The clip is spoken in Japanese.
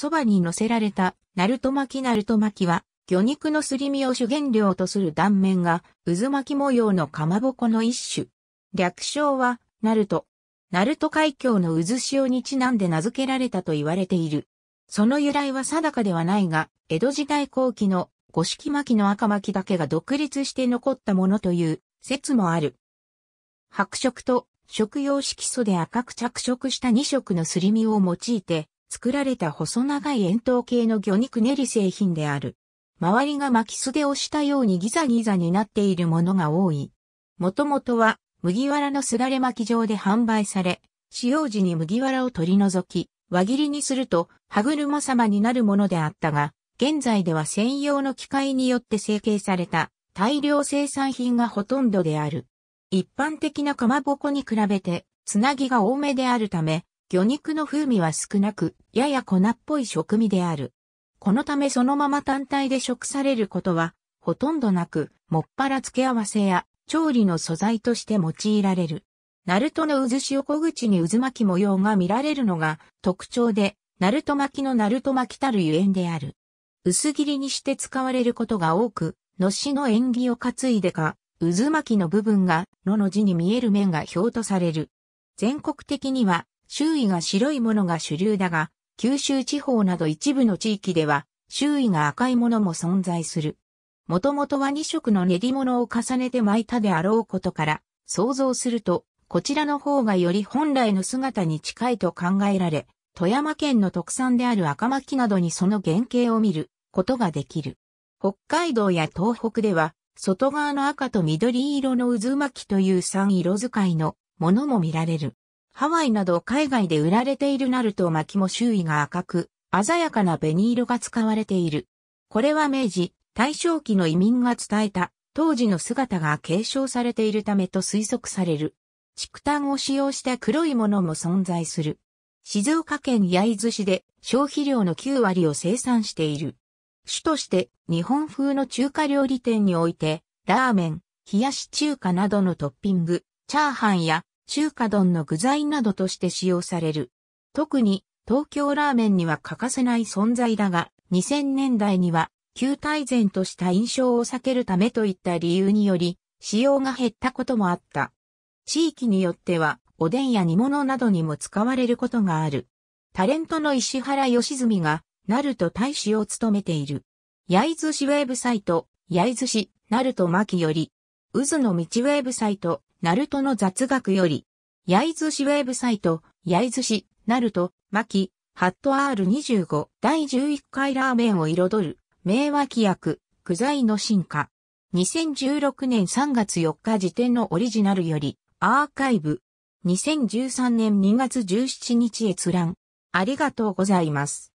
そばに乗せられた、ナルト巻きナルト巻きは、魚肉のすり身を主原料とする断面が、渦巻き模様のかまぼこの一種。略称は、ナルト。ナルト海峡の渦潮にちなんで名付けられたと言われている。その由来は定かではないが、江戸時代後期の五色巻きの赤巻きだけが独立して残ったものという説もある。白色と食用色素で赤く着色した2色のすり身を用いて、作られた細長い円筒形の魚肉練り製品である。周りが巻き素でをしたようにギザギザになっているものが多い。もともとは麦わらのすだれ巻き状で販売され、使用時に麦わらを取り除き、輪切りにすると歯車様になるものであったが、現在では専用の機械によって成形された大量生産品がほとんどである。一般的なかまぼこに比べて、つなぎが多めであるため、魚肉の風味は少なく、やや粉っぽい食味である。このためそのまま単体で食されることは、ほとんどなく、もっぱら付け合わせや、調理の素材として用いられる。ナルトの渦潮小口に渦巻き模様が見られるのが特徴で、ナルト巻きのナルト巻きたるゆえんである。薄切りにして使われることが多く、のしの縁起を担いでか、渦巻きの部分が、のの字に見える面が表とされる。全国的には、周囲が白いものが主流だが、九州地方など一部の地域では、周囲が赤いものも存在する。もともとは2色の練り物を重ねて巻いたであろうことから、想像すると、こちらの方がより本来の姿に近いと考えられ、富山県の特産である赤巻などにその原型を見ることができる。北海道や東北では、外側の赤と緑色の渦巻きという3色使いのものも見られる。ハワイなど海外で売られているナルト巻きも周囲が赤く、鮮やかな紅色が使われている。これは明治、大正期の移民が伝えた、当時の姿が継承されているためと推測される。畜炭を使用した黒いものも存在する。静岡県焼津市で消費量の9割を生産している。主として日本風の中華料理店において、ラーメン、冷やし中華などのトッピング、チャーハンや中華丼の具材などとして使用される。特に東京ラーメンには欠かせない存在だが、2000年代には旧大前とした印象を避けるためといった理由により、使用が減ったこともあった。地域によっては、おでんや煮物などにも使われることがある。タレントの石原良純が、ナルト大使を務めている。焼津市ウェブサイト、焼津市、ナルト巻より、渦の道ウェブサイト、ナルトの雑学より、焼津市ウェブサイト、焼津市、ナルト、キ、ハット R25 第11回ラーメンを彩る、名脇役、具材の進化。2016年3月4日時点のオリジナルより、アーカイブ。2013年2月17日閲覧。ありがとうございます。